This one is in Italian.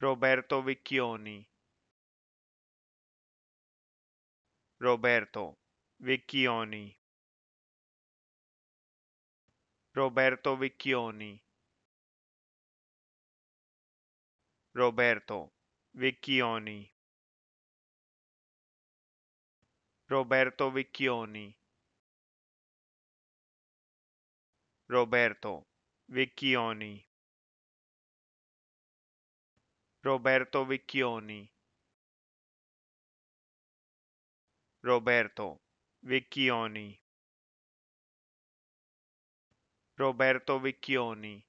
Roberto Vecchioni Roberto Vecchioni Roberto Vecchioni Roberto Vecchioni Roberto Vecchioni Roberto Vecchioni Roberto Vecchioni Roberto Vecchioni Roberto Vecchioni